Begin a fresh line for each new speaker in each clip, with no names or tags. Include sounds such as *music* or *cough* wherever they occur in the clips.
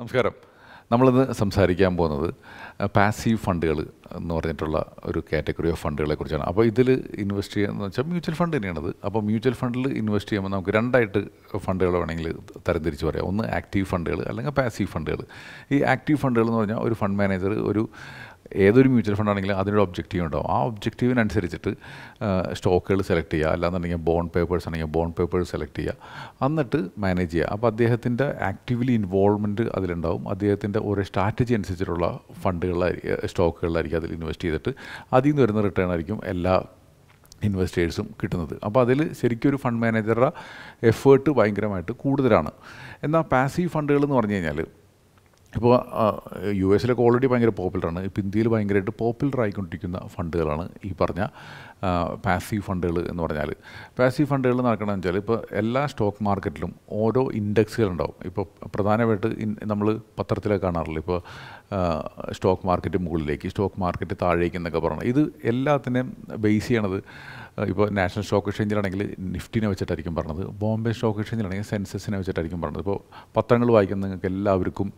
നമസ്കാരം നമ്മളിന്ന് സംസാരിക്കാൻ പോകുന്നത് പാസീവ് ഫണ്ടുകൾ എന്ന് പറഞ്ഞിട്ടുള്ള ഒരു കാറ്റഗറി ഓഫ് ഫണ്ടുകളെ കുറിച്ചാണ് അപ്പോൾ ഇതിൽ ഇൻവെസ്റ്റ് ചെയ്യുക വെച്ചാൽ മ്യൂച്വൽ ഫണ്ട് തന്നെയാണത് അപ്പോൾ മ്യൂച്വൽ ഫണ്ടിൽ ഇൻവെസ്റ്റ് ചെയ്യുമ്പോൾ നമുക്ക് രണ്ടായിട്ട് ഫണ്ടുകൾ വേണമെങ്കിൽ തരംതിരിച്ച് പറയാം ഒന്ന് ആക്റ്റീവ് ഫണ്ടുകൾ അല്ലെങ്കിൽ പാസീവ് ഫണ്ടുകൾ ഈ ആക്റ്റീവ് ഫണ്ടുകൾ എന്ന് പറഞ്ഞാൽ ഒരു ഫണ്ട് മാനേജർ ഒരു ഏതൊരു മ്യൂച്വൽ ഫണ്ട് ആണെങ്കിലും അതിനൊരു ഒബ്ജക്റ്റീവ് ഉണ്ടാവും ആ ഒബ്ജക്റ്റീവിനനുസരിച്ചിട്ട് സ്റ്റോക്കുകൾ സെലക്ട് ചെയ്യുക അല്ലാന്നുണ്ടെങ്കിൽ ബോൺ പേപ്പേഴ്സ് ആണെങ്കിൽ ബോൺ പേപ്പേഴ്സ് സെലക്ട് ചെയ്യുക എന്നിട്ട് മാനേജ് ചെയ്യുക അപ്പോൾ അദ്ദേഹത്തിൻ്റെ ആക്റ്റീവ്ലി ഇൻവോൾവ്മെൻറ്റ് അതിലുണ്ടാവും അദ്ദേഹത്തിൻ്റെ ഓരോ സ്ട്രാറ്റജി അനുസരിച്ചിട്ടുള്ള ഫണ്ടുകളിലായിരിക്കും സ്റ്റോക്കുകളിലായിരിക്കും അതിൽ ഇൻവെസ്റ്റ് ചെയ്തിട്ട് അതിൽ നിന്ന് വരുന്ന റിട്ടേൺ ആയിരിക്കും എല്ലാ ഇൻവെസ്റ്റേഴ്സും കിട്ടുന്നത് അപ്പോൾ അതിൽ ശരിക്കും ഒരു ഫണ്ട് മാനേജറുടെ എഫേർട്ട് ഭയങ്കരമായിട്ട് കൂടുതലാണ് എന്നാൽ പാസീവ് ഫണ്ടുകൾ എന്ന് പറഞ്ഞു കഴിഞ്ഞാൽ ഇപ്പോൾ യു എസിലൊക്കെ ഓൾറെഡി ഭയങ്കര പോപ്പുലറാണ് ഇപ്പോൾ ഇന്ത്യയിൽ ഭയങ്കരമായിട്ട് പോപ്പുലർ ആയിക്കൊണ്ടിരിക്കുന്ന ഫണ്ടുകളാണ് ഈ പറഞ്ഞ പാസീവ് ഫണ്ടുകൾ എന്ന് പറഞ്ഞാൽ പാസീവ് ഫണ്ടുകൾ നടക്കണമെന്ന് വെച്ചാൽ ഇപ്പോൾ എല്ലാ സ്റ്റോക്ക് മാർക്കറ്റിലും ഓരോ ഇൻഡെക്സുകളുണ്ടാവും ഇപ്പോൾ പ്രധാനമായിട്ട് നമ്മൾ പത്രത്തിലൊക്കെ കാണാറുള്ളൂ ഇപ്പോൾ സ്റ്റോക്ക് മാർക്കറ്റ് മുകളിലേക്ക് സ്റ്റോക്ക് മാർക്കറ്റ് താഴേക്ക് എന്നൊക്കെ പറയണം ഇത് എല്ലാത്തിനെയും ബേസ് ചെയ്യണത് ഇപ്പോൾ നാഷണൽ സ്റ്റോക്ക് എക്സ്ചേഞ്ചിലാണെങ്കിൽ നിഫ്റ്റിനെ വെച്ചിട്ടായിരിക്കും പറഞ്ഞത് ബോംബെ സ്റ്റോക്ക് എക്സ്ചേഞ്ചിലാണെങ്കിൽ സെൻസസിനെ വെച്ചിട്ടായിരിക്കും പറഞ്ഞത് ഇപ്പോൾ പത്രങ്ങൾ വായിക്കുന്ന നിങ്ങൾക്ക് എല്ലാവർക്കും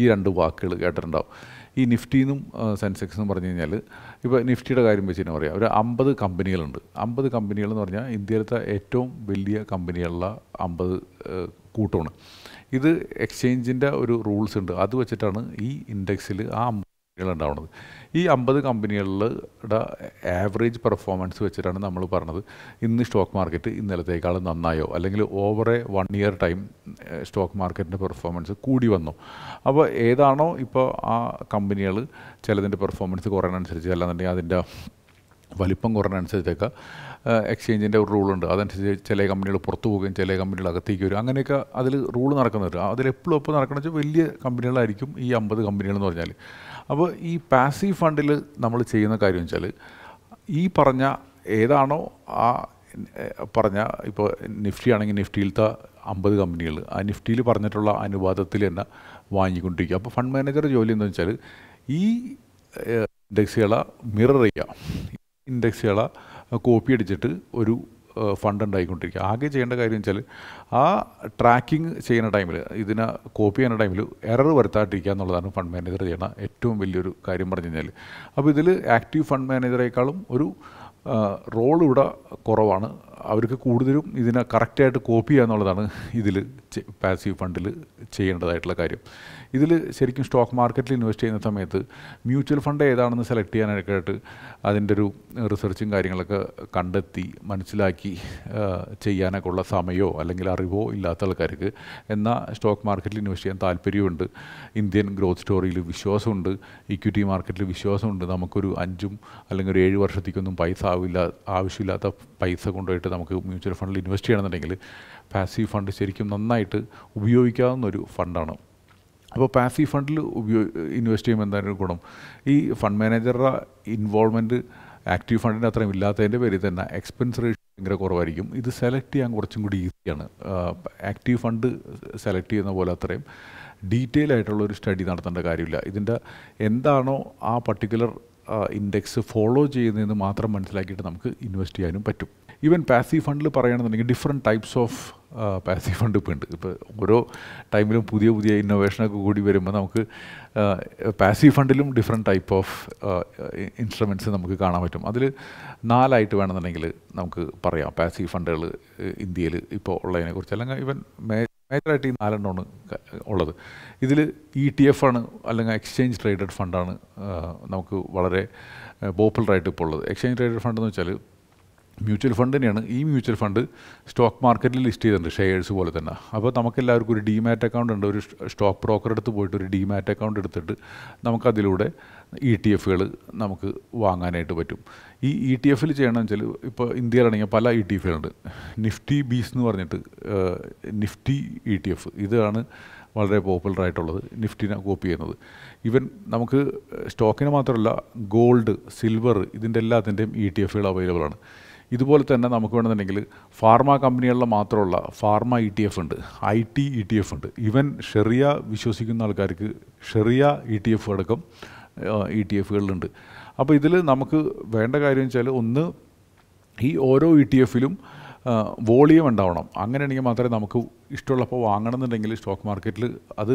ഈ രണ്ട് വാക്കുകൾ കേട്ടിട്ടുണ്ടാവും ഈ നിഫ്റ്റിന്നും സെൻസെക്സെന്നും പറഞ്ഞു കഴിഞ്ഞാൽ ഇപ്പോൾ നിഫ്റ്റിയുടെ കാര്യം വെച്ച് തന്നെ പറയാം ഒരു അമ്പത് കമ്പനികളുണ്ട് അമ്പത് കമ്പനികൾ എന്ന് പറഞ്ഞാൽ ഇന്ത്യയിലത്തെ ഏറ്റവും വലിയ കമ്പനിയുള്ള അമ്പത് കൂട്ടമാണ് ഇത് എക്സ്ചേഞ്ചിൻ്റെ ഒരു റൂൾസ് ഉണ്ട് അത് വെച്ചിട്ടാണ് ഈ ഇൻഡെക്സിൽ ആ അമ്പത് കമ്പനികൾ ഉണ്ടാവുന്നത് ഈ അമ്പത് കമ്പനികളുടെ ആവറേജ് പെർഫോമൻസ് വെച്ചിട്ടാണ് നമ്മൾ പറഞ്ഞത് ഇന്ന് സ്റ്റോക്ക് മാർക്കറ്റ് ഇന്നലത്തേക്കാളും നന്നായോ അല്ലെങ്കിൽ over a one year time stock മാർക്കറ്റിൻ്റെ പെർഫോമൻസ് കൂടി വന്നു അപ്പോൾ ഏതാണോ ഇപ്പോൾ ആ കമ്പനികൾ ചിലതിൻ്റെ പെർഫോമൻസ് കുറയുന്നതനുസരിച്ച് അല്ലാന്നുണ്ടെങ്കിൽ അതിൻ്റെ വലിപ്പം കുറഞ്ഞനുസരിച്ചൊക്കെ എക്സ്ചേഞ്ചിൻ്റെ ഒരു റൂളുണ്ട് അതനുസരിച്ച് ചില കമ്പനികൾ പുറത്തു പോകുകയും ചില കമ്പനികൾ അകത്തേക്ക് വരും അങ്ങനെയൊക്കെ അതിൽ റൂൾ നടക്കുന്നുണ്ട് അതിലെപ്പോഴും എപ്പോൾ നടക്കണമെന്ന് വെച്ചാൽ വലിയ കമ്പനികളായിരിക്കും ഈ അമ്പത് കമ്പനികളെന്ന് പറഞ്ഞാൽ അപ്പോൾ ഈ പാസീവ് ഫണ്ടിൽ നമ്മൾ ചെയ്യുന്ന കാര്യം വെച്ചാൽ ഈ പറഞ്ഞ ഏതാണോ ആ പറഞ്ഞ ഇപ്പോൾ നിഫ്റ്റി ആണെങ്കിൽ നിഫ്റ്റിയിലത്തെ അമ്പത് കമ്പനികൾ ആ നിഫ്റ്റിയിൽ പറഞ്ഞിട്ടുള്ള അനുപാതത്തിൽ തന്നെ വാങ്ങിക്കൊണ്ടിരിക്കുക അപ്പോൾ ഫണ്ട് മാനേജറുടെ ജോലി എന്ന് വെച്ചാൽ ഈ ഇൻഡെക്സുകളെ മിറർ ചെയ്യുക ഇൻഡെക്സുകളെ കോപ്പി അടിച്ചിട്ട് ഒരു ഫണ്ട് ഉണ്ടായിക്കൊണ്ടിരിക്കുക ആകെ ചെയ്യേണ്ട കാര്യം വെച്ചാൽ ആ ട്രാക്കിംഗ് ചെയ്യുന്ന ടൈമിൽ ഇതിനെ കോപ്പി ചെയ്യുന്ന ടൈമിൽ എറർ വരുത്താതിരിക്കുക എന്നുള്ളതാണ് ഫണ്ട് മാനേജർ ചെയ്യുന്ന ഏറ്റവും വലിയൊരു കാര്യം പറഞ്ഞു കഴിഞ്ഞാൽ അപ്പോൾ ഇതിൽ ആക്റ്റീവ് ഫണ്ട് മാനേജറേക്കാളും ഒരു റോൾ ഇവിടെ കുറവാണ് അവർക്ക് കൂടുതലും ഇതിനെ കറക്റ്റായിട്ട് കോപ്പി ചെയ്യുക എന്നുള്ളതാണ് ഇതിൽ പാസീവ് ഫണ്ടിൽ ചെയ്യേണ്ടതായിട്ടുള്ള കാര്യം ഇതിൽ ശരിക്കും സ്റ്റോക്ക് മാർക്കറ്റിൽ ഇൻവെസ്റ്റ് ചെയ്യുന്ന സമയത്ത് മ്യൂച്വൽ ഫണ്ട് ഏതാണെന്ന് സെലക്ട് ചെയ്യാനൊക്കെ ആയിട്ട് അതിൻ്റെ ഒരു റിസർച്ചും കാര്യങ്ങളൊക്കെ കണ്ടെത്തി മനസ്സിലാക്കി ചെയ്യാനൊക്കെ ഉള്ള സമയമോ അല്ലെങ്കിൽ അറിവോ ഇല്ലാത്ത ആൾക്കാർക്ക് എന്നാൽ സ്റ്റോക്ക് മാർക്കറ്റിൽ ഇൻവെസ്റ്റ് ചെയ്യാൻ താല്പര്യമുണ്ട് ഇന്ത്യൻ ഗ്രോത്ത് സ്റ്റോറിയിൽ വിശ്വാസമുണ്ട് ഇക്വിറ്റി മാർക്കറ്റിൽ വിശ്വാസമുണ്ട് നമുക്കൊരു അഞ്ചും അല്ലെങ്കിൽ ഒരു ഏഴ് വർഷത്തേക്കൊന്നും പൈസ ആവില്ല ആവശ്യമില്ലാത്ത പൈസ കൊണ്ടുപോയിട്ട് നമുക്ക് മ്യൂച്വൽ ഫണ്ടിൽ ഇൻവെസ്റ്റ് ചെയ്യണമെന്നുണ്ടെങ്കിൽ പാസീവ് ഫണ്ട് ശരിക്കും നന്നായിട്ട് ഉപയോഗിക്കാവുന്ന ഒരു ഫണ്ടാണ് അപ്പോൾ പാസീവ് ഫണ്ടിൽ ഉപയോഗ ഇൻവെസ്റ്റ് ചെയ്യുമ്പോൾ എന്തായാലും ഗുണം ഈ ഫണ്ട് മാനേജറുടെ ഇൻവോൾവ്മെൻറ്റ് ആക്റ്റീവ് ഫണ്ടിൻ്റെ അത്രയും ഇല്ലാത്തതിൻ്റെ പേരിൽ തന്നെ എക്സ്പെൻസ് റേഷ്യോ ഭയങ്കര കുറവായിരിക്കും ഇത് സെലക്ട് ചെയ്യാൻ കുറച്ചും കൂടി ഈസിയാണ് ആക്റ്റീവ് ഫണ്ട് സെലക്ട് ചെയ്യുന്ന പോലെ അത്രയും ഡീറ്റെയിൽ ആയിട്ടുള്ള ഒരു സ്റ്റഡി നടത്തേണ്ട കാര്യമില്ല ഇതിൻ്റെ എന്താണോ ആ പർട്ടിക്കുലർ ഇൻഡെക്സ് ഫോളോ ചെയ്യുന്നതെന്ന് മാത്രം മനസ്സിലാക്കിയിട്ട് നമുക്ക് ഇൻവെസ്റ്റ് ചെയ്യാനും പറ്റും ഈവൻ പാസീവ് ഫണ്ടിൽ പറയുകയാണെന്നുണ്ടെങ്കിൽ different types of passive fund ഇപ്പോൾ ഉണ്ട് ഇപ്പോൾ ഓരോ ടൈമിലും പുതിയ പുതിയ ഇന്നോവേഷനൊക്കെ കൂടി വരുമ്പോൾ നമുക്ക് പാസീവ് ഫണ്ടിലും ഡിഫറെൻറ്റ് ടൈപ്പ് ഓഫ് ഇൻസ്ട്രുമെൻറ്റ്സ് നമുക്ക് കാണാൻ പറ്റും അതിൽ നാലായിട്ട് വേണമെന്നുണ്ടെങ്കിൽ നമുക്ക് പറയാം പാസീവ് ഫണ്ടുകൾ ഇന്ത്യയിൽ ഇപ്പോൾ ഉള്ളതിനെക്കുറിച്ച് അല്ലെങ്കിൽ ഈവൻ മേ മേജറായിട്ട് ഈ നാലെണ്ണമാണ് ഉള്ളത് ഇതിൽ ഇ ടി എഫ് e ആണ് അല്ലെങ്കിൽ എക്സ്ചേഞ്ച് ട്രേഡഡ് ഫണ്ടാണ് നമുക്ക് വളരെ പോപ്പുലറായിട്ട് ഇപ്പോൾ ഉള്ളത് എക്സ്ചേഞ്ച് ട്രേഡഡ് ഫണ്ട് എന്ന് വെച്ചാൽ മ്യൂച്വൽ ഫണ്ട് തന്നെയാണ് ഈ മ്യൂച്വൽ ഫണ്ട് സ്റ്റോക്ക് മാർക്കറ്റിൽ ലിസ്റ്റ് ചെയ്തിട്ടുണ്ട് ഷെയർസ് പോലെ തന്നെ അപ്പോൾ നമുക്കെല്ലാവർക്കും ഒരു ഡിമാറ്റ് അക്കൗണ്ട് ഉണ്ട് ഒരു സ്റ്റോക്ക് ബ്രോക്കർ അടുത്ത് പോയിട്ട് ഒരു ഡിമാറ്റ് അക്കൗണ്ട് എടുത്തിട്ട് നമുക്കതിലൂടെ ഇ e ടി എഫുകൾ നമുക്ക് വാങ്ങാനായിട്ട് പറ്റും ഈ ഇ ടി എഫിൽ ചെയ്യണമെന്ന് വെച്ചാൽ ഇപ്പോൾ ഇന്ത്യയിലാണെങ്കിൽ പല ഇ ടി എഫുകളുണ്ട് നിഫ്റ്റി ബീസ് എന്ന് പറഞ്ഞിട്ട് നിഫ്റ്റി ഇ ടി എഫ് ഇതാണ് വളരെ പോപ്പുലർ ആയിട്ടുള്ളത് നിഫ്റ്റിനെ കോപ്പി ചെയ്യുന്നത് ഈവൻ നമുക്ക് സ്റ്റോക്കിന് മാത്രമല്ല ഗോൾഡ് സിൽവർ ഇതിൻ്റെ എല്ലാത്തിൻ്റെയും ഇ ടി എഫുകൾ അവൈലബിൾ ആണ് ഇതുപോലെ തന്നെ നമുക്ക് വേണമെന്നുണ്ടെങ്കിൽ ഫാർമ കമ്പനികളിൽ മാത്രമുള്ള ഫാർമ ഇ ടി എഫ് ഉണ്ട് I T E T F ഉണ്ട് ഇവൻ ഷെറിയ വിശ്വസിക്കുന്ന ആൾക്കാർക്ക് ഷെറിയ ഇ ടി എഫ് അടക്കം ഇ ടി e എഫുകളുണ്ട് അപ്പോൾ ഇതിൽ നമുക്ക് വേണ്ട കാര്യം വെച്ചാൽ ഒന്ന് ഈ ഓരോ ഇ e ടി എഫിലും വോളിയം ഉണ്ടാവണം അങ്ങനെയാണെങ്കിൽ മാത്രമേ നമുക്ക് ഇഷ്ടമുള്ളപ്പോൾ വാങ്ങണമെന്നുണ്ടെങ്കിൽ സ്റ്റോക്ക് മാർക്കറ്റിൽ അത്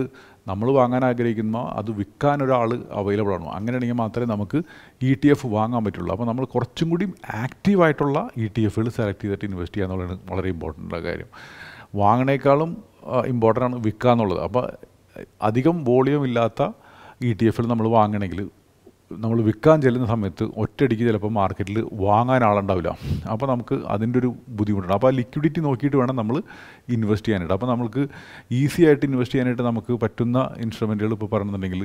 നമ്മൾ വാങ്ങാൻ ആഗ്രഹിക്കുന്ന അത് വിൽക്കാൻ ഒരാൾ അവൈലബിൾ ആണോ അങ്ങനെയാണെങ്കിൽ മാത്രമേ നമുക്ക് ഇ ടി എഫ് വാങ്ങാൻ പറ്റുള്ളൂ അപ്പോൾ നമ്മൾ കുറച്ചും കൂടി ആക്റ്റീവായിട്ടുള്ള ഇ e ടി എഫുകൾ സെലക്ട് ചെയ്തിട്ട് ഇൻവെസ്റ്റ് ചെയ്യുക എന്നുള്ളതാണ് വളരെ ഇമ്പോർട്ടൻ്റ് കാര്യം വാങ്ങണേക്കാളും ഇമ്പോർട്ടൻ്റ് ആണ് വിൽക്കുക എന്നുള്ളത് അപ്പോൾ അധികം വോളിയം ഇല്ലാത്ത ഇ ടി എഫിൽ നമ്മൾ വാങ്ങണമെങ്കിൽ നമ്മൾ വിൽക്കാൻ ചെല്ലുന്ന സമയത്ത് ഒറ്റയടിക്ക് ചിലപ്പോൾ മാർക്കറ്റിൽ വാങ്ങാൻ ആളുണ്ടാവില്ല അപ്പോൾ നമുക്ക് അതിൻ്റെ ഒരു ബുദ്ധിമുട്ടുണ്ട് അപ്പോൾ ആ ലിക്വിഡിറ്റി നോക്കിയിട്ട് വേണം നമ്മൾ ഇൻവെസ്റ്റ് ചെയ്യാനായിട്ട് അപ്പോൾ നമുക്ക് ഈസി ആയിട്ട് ഇൻവെസ്റ്റ് ചെയ്യാനായിട്ട് നമുക്ക് പറ്റുന്ന ഇൻസ്ട്രുമെൻറ്റുകൾ ഇപ്പോൾ പറഞ്ഞിട്ടുണ്ടെങ്കിൽ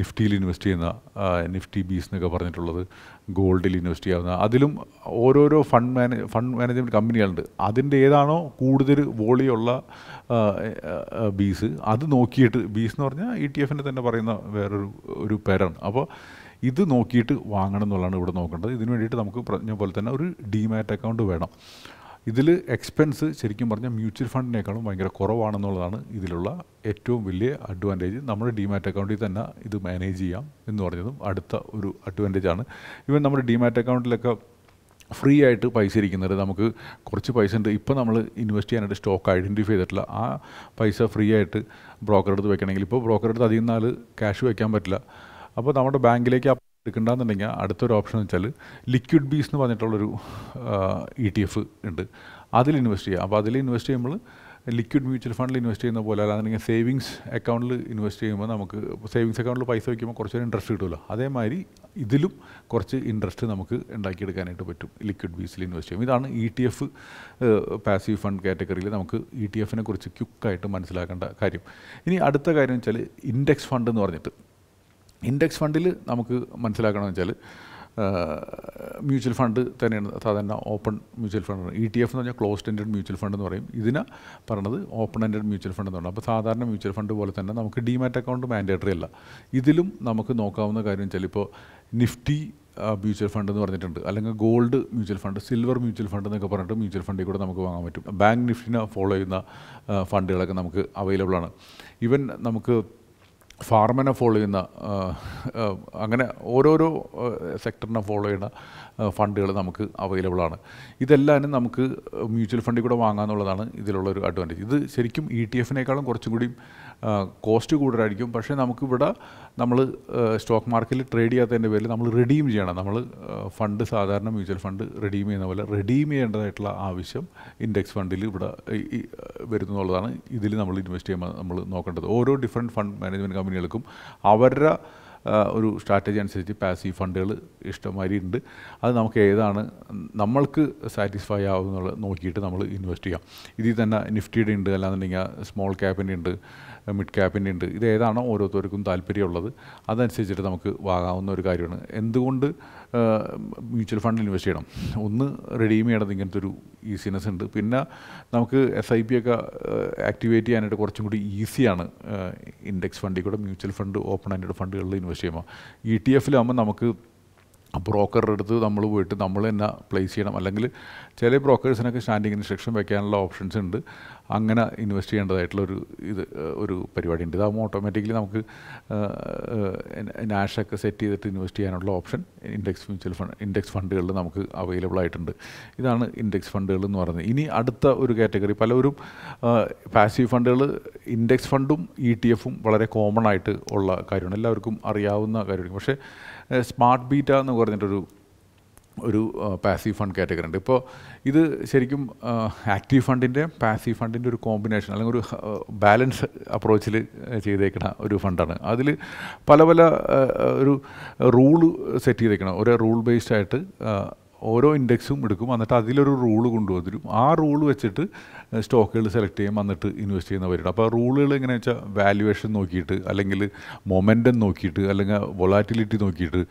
നിഫ്റ്റിയിൽ ഇൻവെസ്റ്റ് ചെയ്യുന്ന നിഫ്റ്റി ബീസ് എന്നൊക്കെ പറഞ്ഞിട്ടുള്ളത് ഗോൾഡിൽ ഇൻവെസ്റ്റ് ചെയ്യാവുന്ന അതിലും ഓരോരോ ഫണ്ട് മാനേജ് ഫണ്ട് മാനേജ്മെൻറ്റ് കമ്പനികളുണ്ട് അതിൻ്റെ ഏതാണോ കൂടുതൽ വോളിയുള്ള ബീസ് അത് നോക്കിയിട്ട് ബീസ് എന്ന് പറഞ്ഞാൽ ഇ ടി എഫിൻ്റെ തന്നെ പറയുന്ന വേറൊരു ഒരു പേരാണ് അപ്പോൾ ഇത് നോക്കിയിട്ട് വാങ്ങണം എന്നുള്ളതാണ് ഇവിടെ നോക്കേണ്ടത് ഇതിന് വേണ്ടിയിട്ട് നമുക്ക് പറഞ്ഞ പോലെ തന്നെ ഒരു ഡിമാറ്റ് അക്കൗണ്ട് വേണം ഇതിൽ എക്സ്പെൻസ് ശരിക്കും പറഞ്ഞാൽ മ്യൂച്വൽ ഫണ്ടിനേക്കാളും ഭയങ്കര കുറവാണെന്നുള്ളതാണ് ഇതിലുള്ള ഏറ്റവും വലിയ അഡ്വാൻറ്റേജ് നമ്മുടെ ഡിമാറ്റ് അക്കൗണ്ടിൽ തന്നെ ഇത് മാനേജ് ചെയ്യാം എന്ന് പറഞ്ഞതും അടുത്ത ഒരു അഡ്വാൻറ്റേജ് ആണ് ഇവൻ നമ്മുടെ ഡിമാറ്റ് അക്കൗണ്ടിലൊക്കെ ഫ്രീ ആയിട്ട് പൈസ ഇരിക്കുന്നത് നമുക്ക് കുറച്ച് പൈസ ഉണ്ട് ഇപ്പോൾ നമ്മൾ ഇൻവെസ്റ്റ് ചെയ്യാനായിട്ട് സ്റ്റോക്ക് ഐഡൻറ്റിഫൈ ചെയ്തിട്ടില്ല ആ പൈസ ഫ്രീ ആയിട്ട് ബ്രോക്കറെടുത്ത് വെക്കണമെങ്കിൽ ഇപ്പോൾ ബ്രോക്കറെടുത്ത് അധികം നാൾ ക്യാഷ് വയ്ക്കാൻ പറ്റില്ല അപ്പോൾ നമ്മുടെ ബാങ്കിലേക്ക് എടുക്കണ്ടെന്നുണ്ടെങ്കിൽ അടുത്തൊരു ഓപ്ഷൻ എന്ന് വെച്ചാൽ ലിക്വിഡ് ബീസ് എന്ന് പറഞ്ഞിട്ടുള്ളൊരു ഇ ടി എഫ് ഉണ്ട് അതിൽ ഇൻവെസ്റ്റ് ചെയ്യുക അപ്പോൾ അതിൽ ഇൻവെസ്റ്റ് ചെയ്യുമ്പോൾ ലിക്വിഡ് മ്യൂച്വൽ ഫണ്ടിൽ ഇൻവെസ്റ്റ് ചെയ്യുന്ന പോലെ അല്ലാന്നുണ്ടെങ്കിൽ സേവിങ്സ് അക്കൗണ്ടിൽ ഇൻവെസ്റ്റ് ചെയ്യുമ്പോൾ നമുക്ക് സേവിങ്സ് അക്കൗണ്ടിൽ പൈസ വയ്ക്കുമ്പോൾ കുറച്ചൊരു ഇൻട്രസ്റ്റ് കിട്ടുമല്ലോ അതേമാതിരി ഇതിലും കുറച്ച് ഇൻട്രസ്റ്റ് നമുക്ക് ഉണ്ടാക്കിയെടുക്കാനായിട്ട് പറ്റും ലിക്വിഡ് ബീസിൽ ഇൻവെസ്റ്റ് ചെയ്യും ഇതാണ് E T F passive fund കാറ്റഗറിയിൽ നമുക്ക് ഇ e ടി എഫിനെ കുറിച്ച് ക്യുക്കായിട്ട് മനസ്സിലാക്കേണ്ട കാര്യം ഇനി അടുത്ത കാര്യം വെച്ചാൽ ഇൻഡെക്സ് ഫണ്ട് എന്ന് പറഞ്ഞിട്ട് ഇൻഡെക്സ് ഫണ്ടിൽ നമുക്ക് മനസ്സിലാക്കണമെന്ന് വെച്ചാൽ മ്യൂച്വൽ ഫണ്ട് തന്നെയാണ് സാധാരണ open mutual fund E T F എന്ന് പറഞ്ഞാൽ ക്ലോസ്ഡ് എൻഡഡ് മ്യൂച്വൽ ഫണ്ട് എന്ന് പറയും ഇതിനെ പറഞ്ഞത് ഓപ്പൺ എൻഡഡ് മ്യൂച്വൽ ഫണ്ട് എന്ന് പറഞ്ഞാൽ അപ്പോൾ സാധാരണ മ്യൂച്വൽ ഫണ്ട് പോലെ തന്നെ നമുക്ക് ഡിമാറ്റ് അക്കൗണ്ട് മാൻഡേറ്ററി അല്ല ഇതിലും നമുക്ക് നോക്കാവുന്ന കാര്യം വെച്ചാൽ ഇപ്പോൾ നിഫ്റ്റി മ്യൂച്വൽ ഫണ്ട് എന്ന് പറഞ്ഞിട്ടുണ്ട് അല്ലെങ്കിൽ gold mutual fund silver mutual fund എന്നൊക്കെ പറഞ്ഞിട്ട് മ്യൂച്വൽ ഫണ്ടിൽ കൂടെ നമുക്ക് വാങ്ങാൻ പറ്റും ബാങ്ക് നിഫ്റ്റിനെ ഫോളോ ചെയ്യുന്ന ഫണ്ടുകളൊക്കെ നമുക്ക് അവൈലബിൾ ആണ് ഈവൻ നമുക്ക് ഫാർമിനെ ഫോളോ ചെയ്യുന്ന അങ്ങനെ ഓരോരോ സെക്ടറിനെ ഫോളോ ചെയ്യുന്ന ഫണ്ടുകൾ നമുക്ക് അവൈലബിൾ ആണ് ഇതെല്ലാം നമുക്ക് മ്യൂച്വൽ ഫണ്ടിൽ കൂടെ വാങ്ങാമെന്നുള്ളതാണ് ഇതിലുള്ളൊരു അഡ്വാൻറ്റേജ് ഇത് ശരിക്കും ഇ e ടി എഫിനേക്കാളും കുറച്ചും കൂടി കോസ്റ്റ് കൂടുതലായിരിക്കും പക്ഷേ നമുക്കിവിടെ നമ്മൾ സ്റ്റോക്ക് മാർക്കറ്റിൽ ട്രേഡ് ചെയ്യാത്തതിൻ്റെ പേരിൽ നമ്മൾ റിഡീം ചെയ്യണം നമ്മൾ ഫണ്ട് സാധാരണ മ്യൂച്വൽ ഫണ്ട് റിഡീം ചെയ്യുന്ന പോലെ റിഡീം ചെയ്യേണ്ടതായിട്ടുള്ള ആവശ്യം ഇൻഡെക്സ് ഫണ്ടിൽ ഇവിടെ വരുന്നുള്ളതാണ് ഇതിൽ നമ്മൾ ഇൻവെസ്റ്റ് ചെയ്യുമ്പോൾ നമ്മൾ നോക്കേണ്ടത് ഓരോ ഡിഫറെൻറ്റ് ഫണ്ട് മാനേജ്മെൻറ്റ് കമ്പനികൾക്കും അവരുടെ ഒരു സ്ട്രാറ്റജി അനുസരിച്ച് പാസീവ് ഫണ്ടുകൾ ഇഷ്ടംമാതിരി ഉണ്ട് അത് നമുക്ക് ഏതാണ് നമ്മൾക്ക് സാറ്റിസ്ഫൈ ആവും എന്നുള്ളത് നോക്കിയിട്ട് നമ്മൾ ഇൻവെസ്റ്റ് ചെയ്യാം ഇതിൽ തന്നെ നിഫ്റ്റിയുടെ ഉണ്ട് അല്ലാന്നുണ്ടെങ്കിൽ സ്മോൾ ക്യാപ്പിൻ്റെ ഉണ്ട് മിഡ് ക്യാപ്പിൻ്റെ ഉണ്ട് ഇത് ഏതാണോ ഓരോരുത്തർക്കും താല്പര്യമുള്ളത് അതനുസരിച്ചിട്ട് നമുക്ക് വാങ്ങാവുന്ന ഒരു കാര്യമാണ് എന്തുകൊണ്ട് മ്യൂച്വൽ ഫണ്ടിൽ ഇൻവെസ്റ്റ് ചെയ്യണം ഒന്ന് റെഡീം ചെയ്യണത് ഇങ്ങനത്തെ ഒരു ഈസിനെസ് ഉണ്ട് പിന്നെ നമുക്ക് എസ് ഐ പി ഒക്കെ ആക്ടിവേറ്റ് ചെയ്യാനായിട്ട് കുറച്ചും കൂടി ഈസിയാണ് ഇൻഡെക്സ് ഫണ്ടിൽ കൂടെ മ്യൂച്വൽ ഫണ്ട് ഓപ്പൺ ആൻഡ് ഫണ്ടുകളിൽ ഇൻവെസ്റ്റ് വിഷയമാണ് ഇ ടി എഫിലാകുമ്പോൾ നമുക്ക് ബ്രോക്കറുടെ അടുത്ത് നമ്മൾ പോയിട്ട് നമ്മൾ തന്നെ പ്ലേസ് ചെയ്യണം അല്ലെങ്കിൽ ചില ബ്രോക്കേഴ്സിനൊക്കെ സ്റ്റാൻഡിങ് ഇൻസ്ട്രക്ഷൻ വയ്ക്കാനുള്ള ഓപ്ഷൻസ് ഉണ്ട് അങ്ങനെ ഇൻവെസ്റ്റ് ചെയ്യേണ്ടതായിട്ടുള്ള ഒരു ഇത് ഒരു പരിപാടി ഉണ്ട് ഇതാകുമ്പോൾ ഓട്ടോമാറ്റിക്കലി നമുക്ക് നാഷൊക്കെ സെറ്റ് ചെയ്തിട്ട് ഇൻവെസ്റ്റ് ചെയ്യാനുള്ള option index mutual fund index ഫണ്ടുകളിൽ നമുക്ക് അവൈലബിൾ ആയിട്ടുണ്ട് ഇതാണ് ഇൻഡെക്സ് ഫണ്ടുകൾ എന്ന് പറയുന്നത് ഇനി അടുത്ത ഒരു കാറ്റഗറി പലവരും പാസീവ് ഫണ്ടുകൾ ഇൻഡെക്സ് ഫണ്ടും ഇ ടി എഫും വളരെ കോമൺ ആയിട്ട് ഉള്ള കാര്യമാണ് എല്ലാവർക്കും അറിയാവുന്ന കാര്യമാണ് പക്ഷേ സ്മാർട്ട് ബീറ്റ എന്ന് പറഞ്ഞിട്ടൊരു ഒരു പാസീവ് ഫണ്ട് കാറ്റഗറി ഉണ്ട് ഇപ്പോൾ ഇത് ശരിക്കും ആക്റ്റീവ് ഫണ്ടിൻ്റെ പാസീവ് ഫണ്ടിൻ്റെ ഒരു കോമ്പിനേഷൻ അല്ലെങ്കിൽ ഒരു ബാലൻസ് അപ്രോച്ചിൽ ചെയ്തേക്കുന്ന ഒരു ഫണ്ടാണ് അതിൽ പല പല ഒരു റൂള് സെറ്റ് ചെയ്തേക്കണം ഒരേ റൂൾ ബേസ്ഡ് ആയിട്ട് ഓരോ ഇൻഡെക്സും എടുക്കും എന്നിട്ട് അതിലൊരു റൂള് കൊണ്ടുവന്നിരും ആ റൂൾ വെച്ചിട്ട് സ്റ്റോക്കുകൾ സെലക്ട് ചെയ്യും എന്നിട്ട് ഇൻവെസ്റ്റ് ചെയ്യുന്നവരുണ്ട് അപ്പോൾ റൂളുകൾ എങ്ങനെയാണെന്ന് വെച്ചാൽ വാല്യുവേഷൻ നോക്കിയിട്ട് അല്ലെങ്കിൽ മൊമെൻറ്റം നോക്കിയിട്ട് അല്ലെങ്കിൽ വൊളാറ്റിലിറ്റി നോക്കിയിട്ട്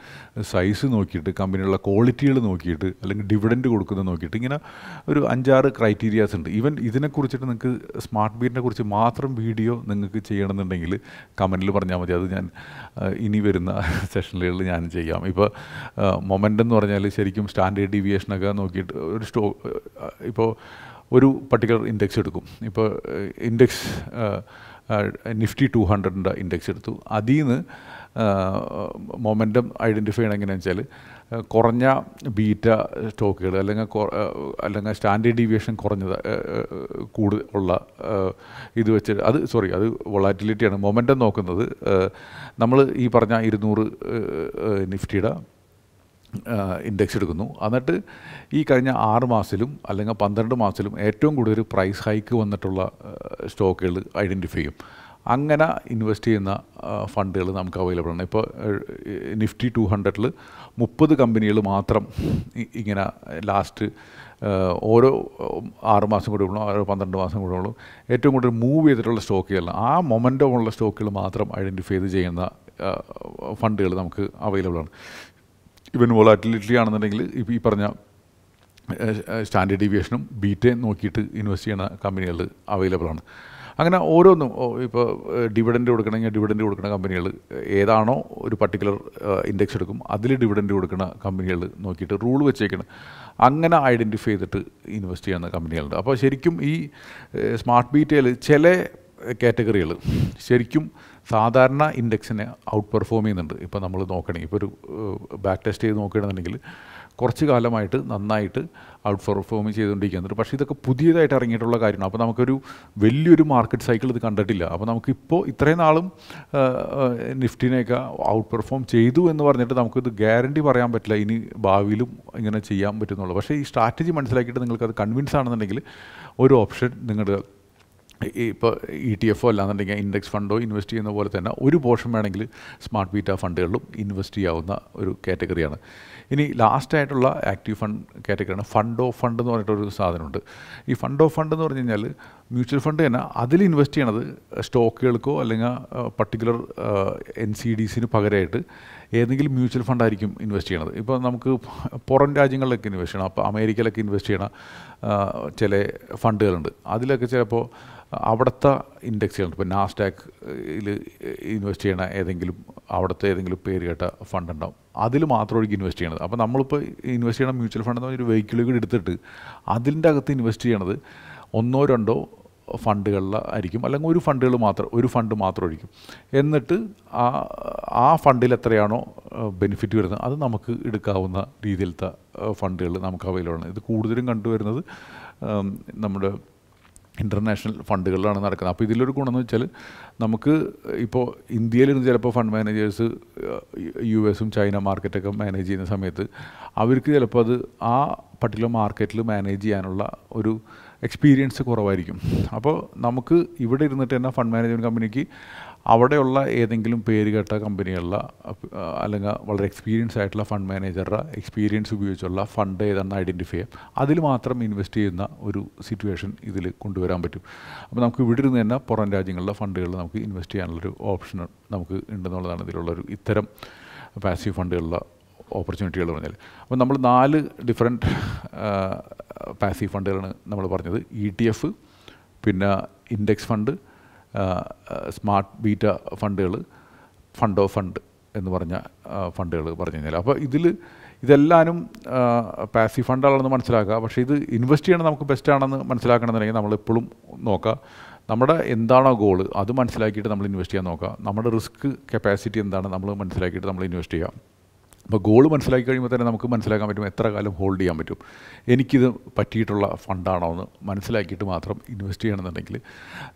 സൈസ് നോക്കിയിട്ട് കമ്പനിയുള്ള ക്വാളിറ്റികൾ നോക്കിയിട്ട് അല്ലെങ്കിൽ ഡിവിഡൻറ്റ് കൊടുക്കുന്നത് നോക്കിയിട്ട് ഇങ്ങനെ ഒരു അഞ്ചാറ് ക്രൈറ്റീരിയാസ് ഉണ്ട് ഈവൻ ഇതിനെക്കുറിച്ചിട്ട് നിങ്ങൾക്ക് സ്മാർട്ട് ബീറ്റിനെ കുറിച്ച് മാത്രം വീഡിയോ നിങ്ങൾക്ക് ചെയ്യണമെന്നുണ്ടെങ്കിൽ കമൻറ്റിൽ പറഞ്ഞാൽ മതി അത് ഞാൻ ഇനി വരുന്ന *laughs* സെഷനുകളിൽ ഞാൻ ചെയ്യാം ഇപ്പോൾ മൊമെൻ്റ് എന്ന് പറഞ്ഞാൽ ശരിക്കും സ്റ്റാൻഡേർഡ് സ്റ്റാൻഡേർഡ് ഡീവിയേഷനൊക്കെ നോക്കിയിട്ട് ഒരു സ്റ്റോ ഇപ്പോൾ ഒരു പർട്ടിക്കുലർ ഇൻഡെക്സ് എടുക്കും ഇപ്പോൾ ഇൻഡെക്സ് നിഫ്റ്റി ടു ഹൺഡ്രഡിൻ്റെ ഇൻഡെക്സ് എടുത്തു അതിൽ നിന്ന് മൊമെൻറ്റം ഐഡൻറ്റിഫൈ ചെയ്യണം എങ്ങനെയാണെന്ന് വെച്ചാൽ കുറഞ്ഞ ബീറ്റ സ്റ്റോക്കുകൾ അല്ലെങ്കിൽ അല്ലെങ്കിൽ സ്റ്റാൻഡേർഡ് ഡീവിയേഷൻ കുറഞ്ഞത് കൂടുതൽ ഉള്ള ഇത് വെച്ച് അത് സോറി അത് വൊളാറ്റിലിറ്റിയാണ് മൊമെൻറ്റം നോക്കുന്നത് നമ്മൾ ഈ പറഞ്ഞ ഇരുന്നൂറ് നിഫ്റ്റിയുടെ ഇൻഡെക്സ് എടുക്കുന്നു എന്നിട്ട് ഈ കഴിഞ്ഞ ആറ് മാസത്തിലും അല്ലെങ്കിൽ പന്ത്രണ്ട് മാസത്തിലും ഏറ്റവും കൂടുതൽ പ്രൈസ് ഹൈക്ക് വന്നിട്ടുള്ള സ്റ്റോക്കുകൾ ഐഡൻറ്റിഫൈ ചെയ്യും അങ്ങനെ ഇൻവെസ്റ്റ് ചെയ്യുന്ന ഫണ്ടുകൾ നമുക്ക് അവൈലബിൾ ആണ് ഇപ്പോൾ നിഫ്റ്റി ടു ഹൺഡ്രഡിൽ മുപ്പത് കമ്പനികൾ മാത്രം ഇങ്ങനെ ലാസ്റ്റ് ഓരോ ആറ് മാസം കൂടുമ്പോഴും ഓരോ പന്ത്രണ്ട് മാസം കൂടുമ്പോഴും ഏറ്റവും കൂടുതൽ മൂവ് ചെയ്തിട്ടുള്ള സ്റ്റോക്കുകളാണ് ആ ഉള്ള സ്റ്റോക്കുകൾ മാത്രം ഐഡൻറ്റിഫൈ ചെയ്യുന്ന ഫണ്ടുകൾ നമുക്ക് അവൈലബിൾ ആണ് ഇവൻ വോളാറ്റിലിറ്റി ആണെന്നുണ്ടെങ്കിൽ ഈ പറഞ്ഞ സ്റ്റാൻഡേർഡ് ഡീവിയേഷനും ബീറ്റയും നോക്കിയിട്ട് ഇൻവെസ്റ്റ് ചെയ്യുന്ന കമ്പനികൾ അവൈലബിൾ ആണ് അങ്ങനെ ഓരോന്നും ഇപ്പോൾ ഡിവിഡൻഡ് കൊടുക്കണമെങ്കിൽ ഡിവിഡൻഡ് കൊടുക്കുന്ന കമ്പനികൾ ഏതാണോ ഒരു പർട്ടിക്കുലർ ഇൻഡെക്സ് എടുക്കും അതിൽ ഡിവിഡൻഡ് കൊടുക്കുന്ന കമ്പനികൾ നോക്കിയിട്ട് റൂൾ വെച്ചേക്കണം അങ്ങനെ ഐഡൻറ്റിഫൈ ചെയ്തിട്ട് ഇൻവെസ്റ്റ് ചെയ്യുന്ന കമ്പനികളുണ്ട് അപ്പോൾ ശരിക്കും ഈ സ്മാർട്ട് ബീറ്റയിൽ ചില കാറ്റഗറികൾ ശരിക്കും സാധാരണ ഇൻഡെക്സിനെ ഔട്ട് പെർഫോം ചെയ്യുന്നുണ്ട് ഇപ്പോൾ നമ്മൾ നോക്കണമെങ്കിൽ ഇപ്പോൾ ഒരു ബാക്ക് ടെസ്റ്റ് ചെയ്ത് നോക്കുകയാണെന്നുണ്ടെങ്കിൽ കുറച്ച് കാലമായിട്ട് നന്നായിട്ട് ഔട്ട് പെർഫോം ചെയ്തുകൊണ്ടിരിക്കുന്നുണ്ട് പക്ഷേ ഇതൊക്കെ പുതിയതായിട്ട് ഇറങ്ങിയിട്ടുള്ള കാര്യമാണ് അപ്പോൾ നമുക്കൊരു വലിയൊരു മാർക്കറ്റ് സൈക്കിൾ ഇത് കണ്ടിട്ടില്ല അപ്പോൾ നമുക്കിപ്പോൾ ഇത്രയും നാളും നിഫ്റ്റിനെയൊക്കെ ഔട്ട് പെർഫോം ചെയ്തു എന്ന് പറഞ്ഞിട്ട് നമുക്കിത് ഗ്യാരണ്ടി പറയാൻ പറ്റില്ല ഇനി ഭാവിയിലും ഇങ്ങനെ ചെയ്യാൻ പറ്റുന്നുള്ളൂ പക്ഷേ ഈ സ്ട്രാറ്റജി മനസ്സിലാക്കിയിട്ട് നിങ്ങൾക്കത് കൺവിൻസ് ആണെന്നുണ്ടെങ്കിൽ ഒരു ഓപ്ഷൻ നിങ്ങളുടെ ഇപ്പോൾ ഇ e ടി എഫോ അല്ലാന്നുണ്ടെങ്കിൽ ഇൻഡെക്സ് ഫണ്ടോ ഇൻവെസ്റ്റ് ചെയ്യുന്ന പോലെ തന്നെ ഒരു പോർഷൻ വേണമെങ്കിൽ സ്മാർട്ട് ബീറ്റ ഫണ്ടുകളിലും ഇൻവെസ്റ്റ് ചെയ്യാവുന്ന ഒരു കാറ്റഗറിയാണ് ഇനി ലാസ്റ്റായിട്ടുള്ള ആക്റ്റീവ് ഫണ്ട് കാറ്റഗറിയാണ് ഫണ്ട് ഓഫ് ഫണ്ട് എന്ന് പറഞ്ഞിട്ടൊരു സാധനമുണ്ട് ഈ ഫണ്ട് ഓഫ് ഫണ്ട് എന്ന് പറഞ്ഞു കഴിഞ്ഞാൽ മ്യൂച്വൽ ഫണ്ട് തന്നെ അതിൽ ഇൻവെസ്റ്റ് ചെയ്യണത് സ്റ്റോക്കുകൾക്കോ അല്ലെങ്കിൽ പർട്ടിക്കുലർ എൻ സി ഡീസിന് പകരമായിട്ട് ഏതെങ്കിലും മ്യൂച്വൽ ഫണ്ടായിരിക്കും ഇൻവെസ്റ്റ് ചെയ്യണത് ഇപ്പോൾ നമുക്ക് പുറം രാജ്യങ്ങളിലൊക്കെ ഇൻവെസ്റ്റ് ചെയ്യണം അപ്പോൾ അമേരിക്കയിലൊക്കെ ഇൻവെസ്റ്റ് ചെയ്യണ ചില ഫണ്ടുകളുണ്ട് അതിലൊക്കെ ചിലപ്പോൾ അവിടുത്തെ ഇൻഡെക്സുകളുണ്ട് ഇപ്പോൾ നാസ്റ്റാക്കിൽ ഇൻവെസ്റ്റ് ചെയ്യണ ഏതെങ്കിലും അവിടുത്തെ ഏതെങ്കിലും പേര് കേട്ട ഫണ്ട് ഉണ്ടാവും അതിൽ മാത്രം മാത്രമായിരിക്കും ഇൻവെസ്റ്റ് ചെയ്യണത് അപ്പോൾ നമ്മളിപ്പോൾ ഇൻവെസ്റ്റ് ചെയ്യണ മ്യൂച്വൽ ഫണ്ട് എന്ന് പറഞ്ഞൊരു വെഹിക്കിൾ കൂടി എടുത്തിട്ട് അതിൻ്റെ അകത്ത് ഇൻവെസ്റ്റ് ചെയ്യണത് ഒന്നോ രണ്ടോ ഫണ്ടുകളിലായിരിക്കും ആയിരിക്കും അല്ലെങ്കിൽ ഒരു ഫണ്ടുകൾ മാത്രം ഒരു ഫണ്ട് മാത്രമായിരിക്കും എന്നിട്ട് ആ ആ ഫണ്ടിൽ എത്രയാണോ ബെനിഫിറ്റ് വരുന്നത് അത് നമുക്ക് എടുക്കാവുന്ന രീതിയിലത്തെ ഫണ്ടുകൾ നമുക്ക് അവൈലബിൾ ആണ് ഇത് കൂടുതലും കണ്ടുവരുന്നത് നമ്മുടെ ഇൻ്റർനാഷണൽ ഫണ്ടുകളിലാണ് നടക്കുന്നത് അപ്പോൾ ഇതിലൊരു ഗുണമെന്ന് വെച്ചാൽ നമുക്ക് ഇപ്പോൾ ഇന്ത്യയിലിരുന്ന് ചിലപ്പോൾ ഫണ്ട് മാനേജേഴ്സ് യു എസും ചൈന മാർക്കറ്റൊക്കെ മാനേജ് ചെയ്യുന്ന സമയത്ത് അവർക്ക് ചിലപ്പോൾ അത് ആ പർട്ടിക്കുലർ മാർക്കറ്റിൽ മാനേജ് ചെയ്യാനുള്ള ഒരു എക്സ്പീരിയൻസ് കുറവായിരിക്കും അപ്പോൾ നമുക്ക് ഇവിടെ ഇരുന്നിട്ട് തന്നെ ഫണ്ട് മാനേജ്മെൻറ്റ് കമ്പനിക്ക് അവിടെയുള്ള ഏതെങ്കിലും പേര് കേട്ട കമ്പനികളിലെ അല്ലെങ്കിൽ വളരെ എക്സ്പീരിയൻസ് ആയിട്ടുള്ള ഫണ്ട് മാനേജറുടെ എക്സ്പീരിയൻസ് ഉപയോഗിച്ചുള്ള ഫണ്ട് ഏതാണ് ഐഡൻറ്റിഫൈ ചെയ്യാം അതിൽ മാത്രം ഇൻവെസ്റ്റ് ചെയ്യുന്ന ഒരു സിറ്റുവേഷൻ ഇതിൽ കൊണ്ടുവരാൻ പറ്റും അപ്പോൾ നമുക്ക് ഇവിടെ ഇരുന്ന് തന്നെ പുറം രാജ്യങ്ങളിലെ ഫണ്ടുകളിൽ നമുക്ക് ഇൻവെസ്റ്റ് ചെയ്യാനുള്ളൊരു ഓപ്ഷൻ നമുക്ക് ഉണ്ടെന്നുള്ളതാണ് ഇതിലുള്ളൊരു ഇത്തരം പാസീവ് ഫണ്ടുകളിലെ ഓപ്പർച്യൂണിറ്റികൾ പറഞ്ഞാൽ അപ്പോൾ നമ്മൾ നാല് ഡിഫറെൻറ്റ് പാസീവ് ഫണ്ടുകളാണ് നമ്മൾ പറഞ്ഞത് ഇ ടി എഫ് പിന്നെ ഇൻഡെക്സ് ഫണ്ട് സ്മാർട്ട് ബീറ്റ ഫണ്ടുകൾ ഫണ്ട് ഓഫ് ഫണ്ട് എന്ന് പറഞ്ഞ ഫണ്ടുകൾ പറഞ്ഞു കഴിഞ്ഞാൽ അപ്പോൾ ഇതിൽ ഇതെല്ലാവരും പാസീവ് ഫണ്ടാണെന്ന് മനസ്സിലാക്കുക പക്ഷേ ഇത് ഇൻവെസ്റ്റ് ചെയ്യണം നമുക്ക് ബെസ്റ്റ് ആണെന്ന് മനസ്സിലാക്കണമെന്നുണ്ടെങ്കിൽ നമ്മളെപ്പോഴും നോക്കുക നമ്മുടെ എന്താണോ ഗോൾ അത് മനസ്സിലാക്കിയിട്ട് നമ്മൾ ഇൻവെസ്റ്റ് ചെയ്യാൻ നോക്കുക നമ്മുടെ റിസ്ക് കപ്പാസിറ്റി എന്താണ് നമ്മൾ മനസ്സിലാക്കിയിട്ട് നമ്മൾ ഇൻവെസ്റ്റ് ചെയ്യുക അപ്പോൾ ഗോൾ മനസ്സിലാക്കി കഴിയുമ്പോൾ തന്നെ നമുക്ക് മനസ്സിലാക്കാൻ പറ്റും എത്ര കാലം ഹോൾഡ് ചെയ്യാൻ പറ്റും എനിക്കിത് പറ്റിയിട്ടുള്ള ഫണ്ടാണോ എന്ന് മനസ്സിലാക്കിയിട്ട് മാത്രം ഇൻവെസ്റ്റ് ചെയ്യണമെന്നുണ്ടെങ്കിൽ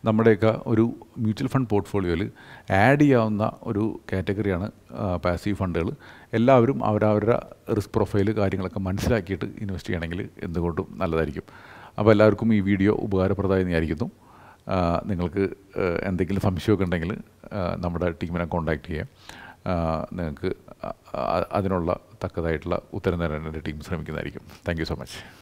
നമ്മുടെയൊക്കെ ഒരു മ്യൂച്വൽ ഫണ്ട് പോർട്ട്ഫോളിയോയിൽ ആഡ് ചെയ്യാവുന്ന ഒരു കാറ്റഗറിയാണ് പാസീവ് ഫണ്ടുകൾ എല്ലാവരും അവരവരുടെ റിസ്ക് പ്രൊഫൈൽ കാര്യങ്ങളൊക്കെ മനസ്സിലാക്കിയിട്ട് ഇൻവെസ്റ്റ് ചെയ്യണമെങ്കിൽ എന്തുകൊണ്ടും നല്ലതായിരിക്കും അപ്പോൾ എല്ലാവർക്കും ഈ വീഡിയോ ഉപകാരപ്രദമായി വിചാരിക്കുന്നു നിങ്ങൾക്ക് എന്തെങ്കിലും സംശയമൊക്കെ ഉണ്ടെങ്കിൽ നമ്മുടെ ടീമിനെ കോൺടാക്റ്റ് ചെയ്യാം നിങ്ങൾക്ക് അതിനുള്ള തക്കതായിട്ടുള്ള ഉത്തരം തരാൻ എൻ്റെ ടീം ശ്രമിക്കുന്നതായിരിക്കും താങ്ക് യു സോ മച്ച്